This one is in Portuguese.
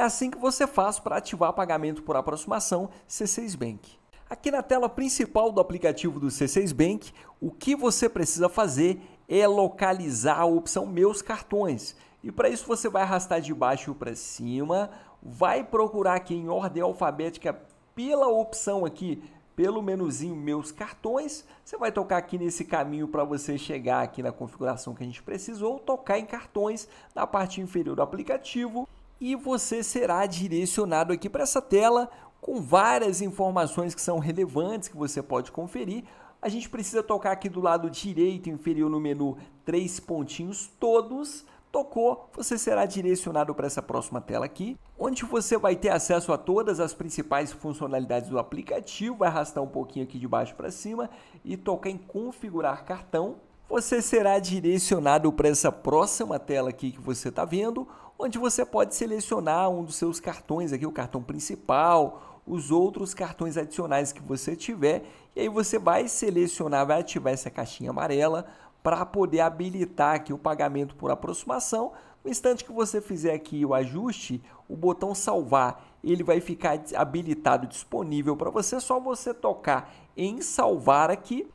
é assim que você faz para ativar pagamento por aproximação C6 Bank. Aqui na tela principal do aplicativo do C6 Bank, o que você precisa fazer é localizar a opção Meus Cartões. E para isso você vai arrastar de baixo para cima, vai procurar aqui em ordem alfabética pela opção aqui, pelo menuzinho Meus Cartões. Você vai tocar aqui nesse caminho para você chegar aqui na configuração que a gente precisou, tocar em cartões na parte inferior do aplicativo e você será direcionado aqui para essa tela com várias informações que são relevantes que você pode conferir. A gente precisa tocar aqui do lado direito inferior no menu três pontinhos todos. Tocou, você será direcionado para essa próxima tela aqui, onde você vai ter acesso a todas as principais funcionalidades do aplicativo. Vai arrastar um pouquinho aqui de baixo para cima e tocar em configurar cartão. Você será direcionado para essa próxima tela aqui que você está vendo, onde você pode selecionar um dos seus cartões aqui, o cartão principal, os outros cartões adicionais que você tiver, e aí você vai selecionar, vai ativar essa caixinha amarela para poder habilitar aqui o pagamento por aproximação. No instante que você fizer aqui o ajuste, o botão salvar, ele vai ficar habilitado disponível para você, é só você tocar em salvar aqui